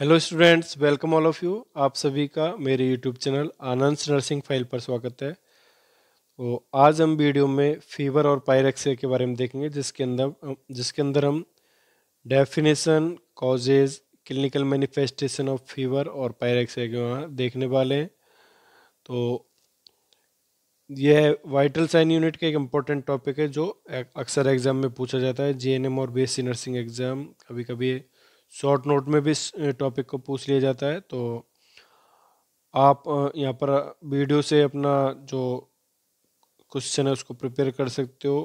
hello students welcome all of you आप सभी का मेरे YouTube channel Anand nursing file पर स्वागत है तो आज हम वीडियो में फीवर और पायरेक्सिया के बारे में देखेंगे जिसके अंदर जिसके अंदर हम definition causes clinical manifestation of fever और पायरेक्सिया के वहाँ देखने वाले हैं तो यह है वाइटल साइन यूनिट का एक इम्पोर्टेंट टॉपिक है जो अक्सर एग्ज़ाम में पूछा जाता है जे और बी नर्सिंग एग्ज़ाम कभी कभी शॉर्ट नोट में भी इस टॉपिक को पूछ लिया जाता है तो आप यहाँ पर वीडियो से अपना जो क्वेश्चन है उसको प्रिपेयर कर सकते हो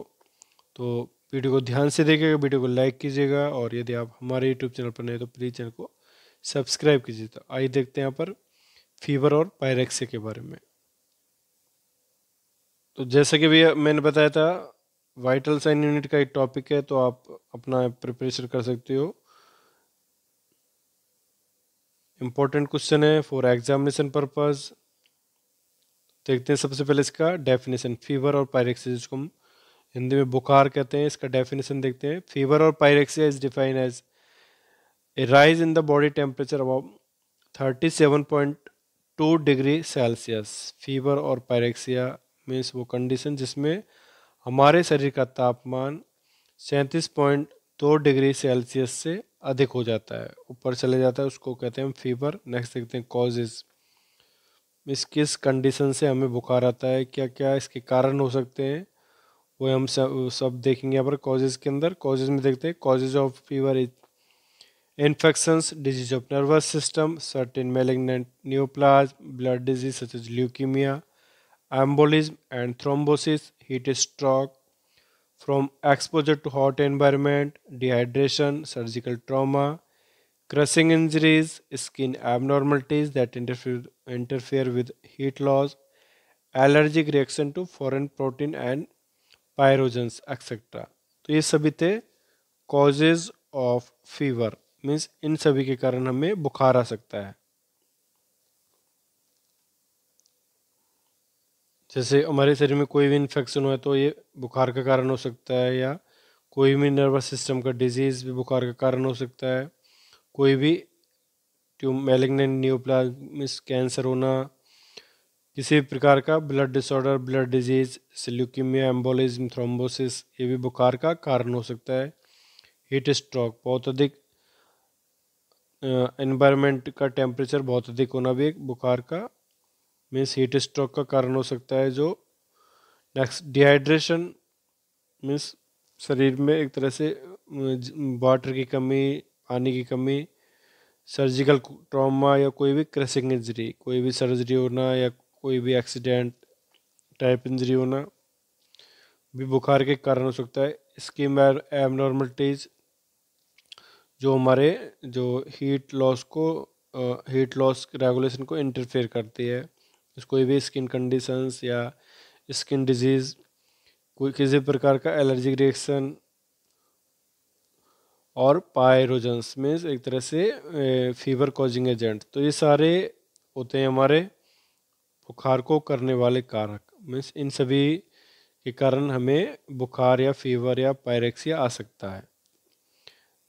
तो वीडियो को ध्यान से देखिएगा वीडियो को लाइक कीजिएगा और यदि आप हमारे यूट्यूब चैनल पर नए तो प्लीज़ चैनल को सब्सक्राइब कीजिए तो आइए देखते हैं यहाँ पर फीवर और पायरेक्से के बारे में तो जैसा कि भी मैंने बताया था वाइटल साइन यूनिट का एक टॉपिक है तो आप अपना प्रिपरेशन कर सकते हो इम्पोर्टेंट क्वेश्चन है फॉर एग्जामिनेशन पर्पज देखते हैं सबसे पहले इसका डेफिनेशन फीवर और पायरेक्सिया जिसको हम हिंदी में बुखार कहते हैं इसका डेफिनेशन देखते हैं फीवर और pyrexia is define as a rise in the body temperature about thirty seven point two degree Celsius fever और पायरेक्सिया मीन्स वो कंडीशन जिसमें हमारे शरीर का तापमान सैंतीस पॉइंट दो डिग्री सेल्सियस से अधिक हो जाता है ऊपर चले जाता है उसको कहते हैं फीवर नेक्स्ट देखते हैं कॉजेज़ इस किस कंडीशन से हमें बुखार आता है क्या क्या इसके कारण हो सकते हैं वो हम सब सब देखेंगे यहाँ पर कॉजेज़ के अंदर कॉजेज़ में देखते हैं causes of fever is infections disease of nervous system certain malignant neoplasm blood disease such as leukaemia embolism and thrombosis heat stroke from exposure to hot environment, dehydration, surgical trauma, crushing injuries, skin abnormalities that interfere, interfere with heat loss, allergic reaction to foreign protein and pyrogens etcetera तो ये सभी थे causes of fever means इन सभी के कारण हमें बुखार आ सकता है जैसे हमारे शरीर में कोई भी इन्फेक्शन हो तो ये बुखार का कारण हो सकता है या कोई भी नर्वस सिस्टम का डिजीज़ भी बुखार का कारण हो सकता है कोई भी ट्यूम मेलेग्नेंट न्यूप्लाज्मिस कैंसर होना किसी भी प्रकार का blood disorder blood disease such leukaemia embolism thrombosis ये भी बुखार का कारण हो सकता है हीट स्ट्रोक बहुत अधिक एनवायरमेंट का टेम्परेचर बहुत अधिक होना भी एक बुखार का मीन्स हीट स्ट्रोक का कारण हो सकता है जो नेक्स्ट डिहाइड्रेशन मीन्स शरीर में एक तरह से वाटर की कमी पानी की कमी सर्जिकल ट्रॉमा या कोई भी क्रेसिंग इंजरी कोई भी सर्जरी होना या कोई भी एक्सीडेंट टाइप इंजरी होना भी बुखार के कारण हो सकता है स्किन एबनॉर्मलिटीज जो हमारे जो हीट लॉस को हीट लॉस रेगुलेशन को इंटरफेयर करती है कोई भी स्किन कंडीशंस या स्किन डिजीज़ कोई किसी प्रकार का एलर्जिक रिएक्शन और पायरोजेंस मीन्स एक तरह से फीवर कॉजिंग एजेंट तो ये सारे होते हैं हमारे बुखार को करने वाले कारक मीन्स इन सभी के कारण हमें बुखार या फीवर या पायरेक्सिया आ सकता है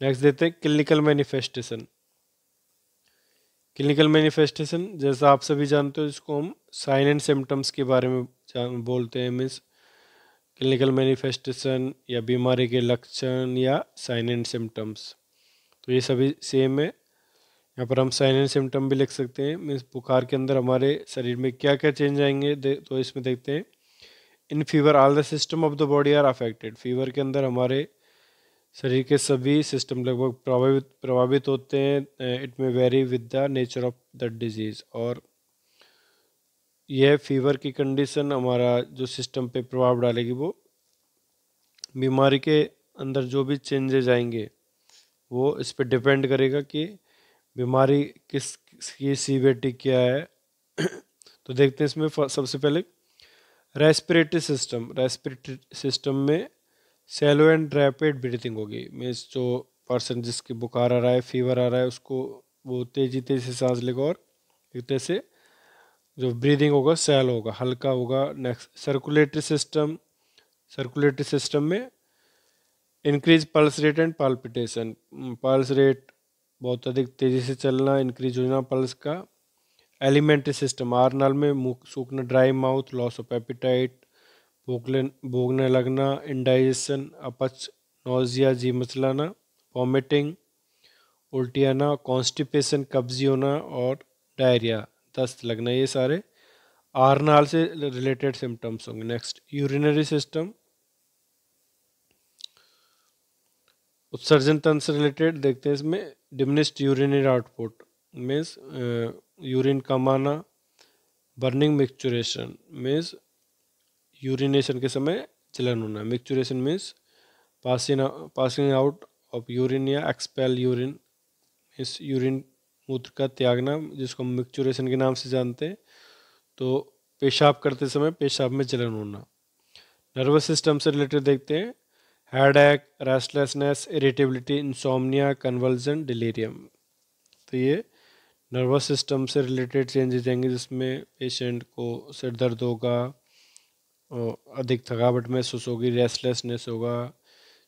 नेक्स्ट देते हैं क्लिनिकल मैनिफेस्टेशन क्लिनिकल मैनिफेस्टेशन जैसा आप सभी जानते हो इसको हम साइन एंड सिम्टम्स के बारे में बोलते हैं मीन्स क्लिनिकल मैनिफेस्टेशन या बीमारी के लक्षण या साइन एंड सिम्टम्स तो ये सभी सेम है यहाँ पर हम साइन एंड सिम्टम भी लिख सकते हैं मीन्स बुखार के अंदर हमारे शरीर में क्या क्या चेंज आएंगे तो इसमें देखते हैं in fever all the system of the body are affected fever के अंदर हमारे शरीर के सभी सिस्टम लगभग प्रभावित प्रभावित होते हैं it may vary with the nature of the disease और यह फीवर की कंडीशन हमारा जो सिस्टम पे प्रभाव डालेगी वो बीमारी के अंदर जो भी चेंजेज आएंगे वो इस पर डिपेंड करेगा कि बीमारी किस की सीवेटी क्या है तो देखते हैं इसमें सबसे पहले रेस्पिरेटरी सिस्टम रेस्पिरेटरी सिस्टम में सेलो एंड रैपिड ब्रीथिंग होगी मीन्स जो पर्सन जिसकी बुखार आ रहा है फीवर आ रहा है उसको वो तेज़ी तेज़ी से सांस लेगा और एक तरह से जो ब्रीदिंग होगा सेल होगा हल्का होगा next circulatory system circulatory system में increase pulse rate and palpitation pulse rate बहुत अधिक तेज़ी से चलना इंक्रीज होना पल्स का एलिमेंट्री सिस्टम आर नाल में मुख सूखना dry mouth loss of appetite भूखले भूखने लगना इंडाइजेशन अपच नोजिया जी मचलाना वॉमिटिंग उल्टी आना कॉन्स्टिपेशन कब्जी होना और डायरिया दस्त लगना ये सारे आरनाल से रिलेटेड सिम्टम्स होंगे नेक्स्ट यूरिनरी सिस्टम उत्सर्जन तंत्र से रिलेटेड देखते हैं इसमें diminished urinary output means urine कम आना बर्निंग मिक्चुरेशन मीन्स यूरिनेशन के समय जलन होना micturition means passing passing out of urine या एक्सपेल यूरिन इस यूरिन मूत्र का त्यागना जिसको हम मिक्चुरेशन के नाम से जानते हैं तो पेशाब करते समय पेशाब में जलन होना नर्वस सिस्टम से रिलेटेड देखते हैं headache restlessness irritability insomnia conversion delirium तो ये नर्वस सिस्टम से रिलेटेड चेंजेस आएंगे जिसमें पेशेंट को सिर दर्द होगा अधिक थकावट महसूस होगी रेस्टलेसनेस होगा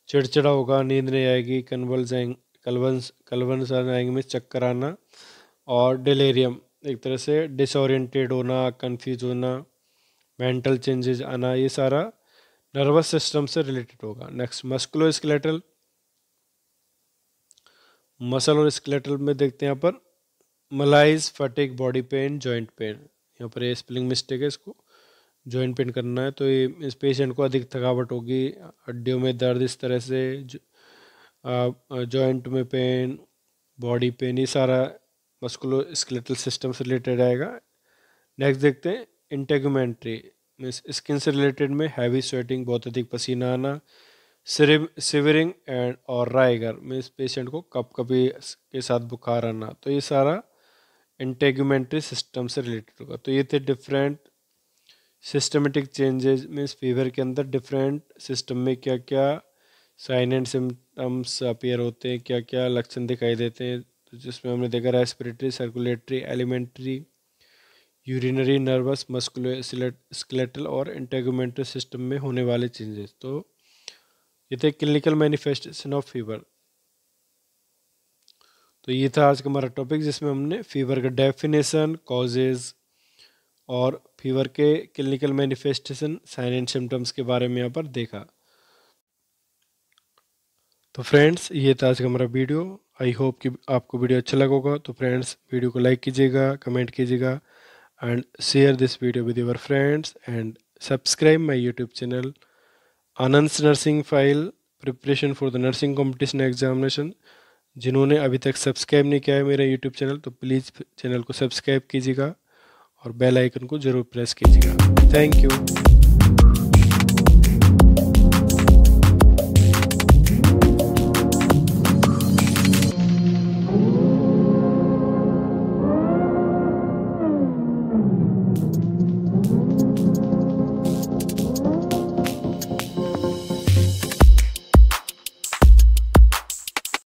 चिड़चिड़ा होगा नींद नहीं आएगी कन्वल्स कलवंस एंग आएंगे चक्कर आना और डिलेरियम एक तरह से डिसोरिएंटेड होना कंफ्यूज होना मेंटल चेंजेस आना ये सारा नर्वस सिस्टम से रिलेटेड होगा नेक्स्ट मस्कुलो स्केलेटल मसल और स्केलेटल में देखते हैं यहाँ पर malaise fatigue body pain joint pain यहाँ पर ये स्पेलिंग मिस्टेक है इसको जॉइंट पेन करना है तो ये इस पेशेंट को अधिक थकावट होगी हड्डियों में दर्द इस तरह से जॉइंट में पेन बॉडी पेन ये सारा मस्कुलो स्केलेटल सिस्टम से रिलेटेड आएगा नेक्स्ट देखते हैं इंटेगमेंट्री मीन्स स्किन से रिलेटेड में हैवी स्वेटिंग बहुत अधिक पसीना आना सिवरिंग एंड और राइगर मीन्स पेशेंट को कप कपी के साथ बुखार आना तो ये सारा इंटेगमेंट्री सिस्टम से रिलेटेड होगा तो ये थे different systematic changes means fever के अंदर डिफरेंट सिस्टम में क्या क्या साइन एंड सिम्टम्स अपेयर होते हैं क्या क्या लक्षण दिखाई देते हैं तो जिसमें हमने देखा respiratory circulatory alimentary urinary nervous muscular skeletal और इंटेगोमेंट्री सिस्टम में होने वाले चेंजेस तो ये थे क्लिनिकल मैनिफेस्टेशन ऑफ फीवर तो ये था आज का हमारा टॉपिक जिसमें हमने फीवर का डेफिनेशन कॉजेज और फीवर के clinical manifestation sign and symptoms के बारे में यहाँ पर देखा तो फ्रेंड्स ये था आज का हमारा वीडियो आई होप कि आपको वीडियो अच्छा लगा होगा तो फ्रेंड्स वीडियो को लाइक कीजिएगा कमेंट कीजिएगा and share this video with your friends and subscribe my YouTube channel Anand nursing file preparation for the nursing competition examination जिन्होंने अभी तक सब्सक्राइब नहीं किया है मेरा यूट्यूब चैनल तो प्लीज़ चैनल को सब्सक्राइब कीजिएगा और बेल आइकन को ज़रूर प्रेस कीजिएगा थैंक यू